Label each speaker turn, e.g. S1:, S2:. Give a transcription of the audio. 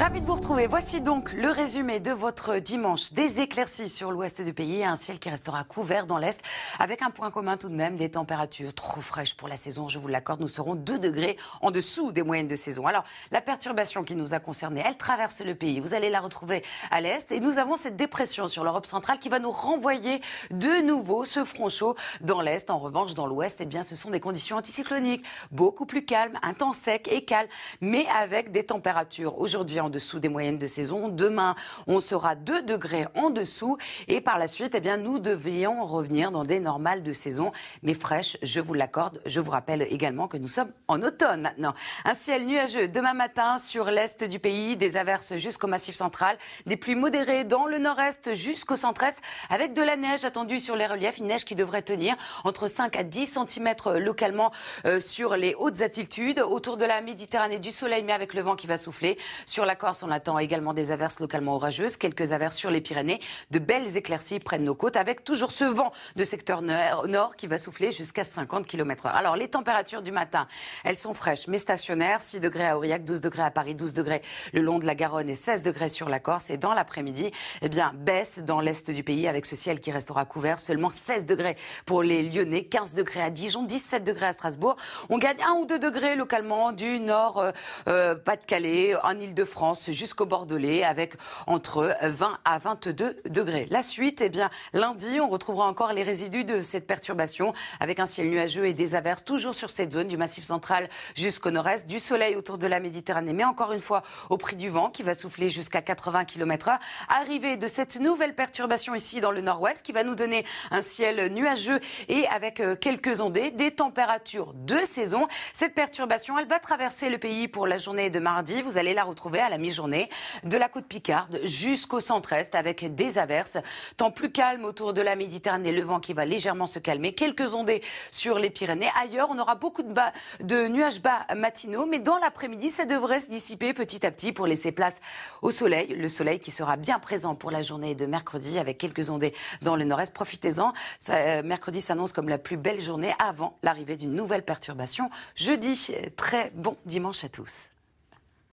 S1: Ravi de vous retrouver. Voici donc le résumé de votre dimanche. Des éclaircies sur l'ouest du pays un ciel qui restera couvert dans l'est, avec un point commun tout de même, des températures trop fraîches pour la saison. Je vous l'accorde, nous serons 2 degrés en dessous des moyennes de saison. Alors, la perturbation qui nous a concernés, elle traverse le pays. Vous allez la retrouver à l'est. Et nous avons cette dépression sur l'Europe centrale qui va nous renvoyer de nouveau ce front chaud dans l'est. En revanche, dans l'ouest, eh bien, ce sont des conditions anticycloniques, beaucoup plus calmes, un temps sec et calme, mais avec des températures aujourd'hui en dessous des moyennes de saison. Demain, on sera 2 degrés en dessous. Et par la suite, eh bien, nous devrions revenir dans des normales de saison, mais fraîches, je vous l'accorde. Je vous rappelle également que nous sommes en automne maintenant. Un ciel nuageux demain matin sur l'est du pays, des averses jusqu'au massif central, des pluies modérées dans le nord-est jusqu'au centre-est, avec de la neige attendue sur les reliefs, une neige qui devrait tenir entre 5 à 10 cm localement euh, sur les hautes altitudes, autour de la Méditerranée du soleil, mais avec le vent qui va souffler. Sur la Corse, on attend également des averses localement orageuses, quelques averses sur les Pyrénées. De belles éclaircies prennent nos côtes avec toujours ce vent de secteur nord qui va souffler jusqu'à 50 km/h. Alors les températures du matin, elles sont fraîches mais stationnaires. 6 degrés à Aurillac, 12 degrés à Paris, 12 degrés le long de la Garonne et 16 degrés sur la Corse. Et dans l'après-midi, eh bien, baisse dans l'est du pays avec ce ciel qui restera couvert. Seulement 16 degrés pour les Lyonnais, 15 degrés à Dijon, 17 degrés à Strasbourg. On gagne 1 ou 2 degrés localement du nord euh, euh, Pas-de-Calais, en Ile-de-France jusqu'au Bordelais avec entre 20 à 22 degrés. La suite, eh bien, lundi, on retrouvera encore les résidus de cette perturbation avec un ciel nuageux et des averses toujours sur cette zone du massif central jusqu'au nord-est, du soleil autour de la Méditerranée, mais encore une fois au prix du vent qui va souffler jusqu'à 80 km/h. Arrivée de cette nouvelle perturbation ici dans le nord-ouest qui va nous donner un ciel nuageux et avec euh, quelques ondées, des températures de saison. Cette perturbation, elle va traverser le pays pour la journée de mardi. Vous allez la retrouver à la mi-journée, de la côte Picarde jusqu'au centre-est avec des averses. Temps plus calme autour de la Méditerranée, le vent qui va légèrement se calmer, quelques ondées sur les Pyrénées. Ailleurs, on aura beaucoup de, de nuages bas matinaux, mais dans l'après-midi, ça devrait se dissiper petit à petit pour laisser place au soleil. Le soleil qui sera bien présent pour la journée de mercredi avec quelques ondées dans le nord-est. Profitez-en. Euh, mercredi s'annonce comme la plus belle journée avant l'arrivée d'une nouvelle perturbation jeudi. Très bon dimanche à tous.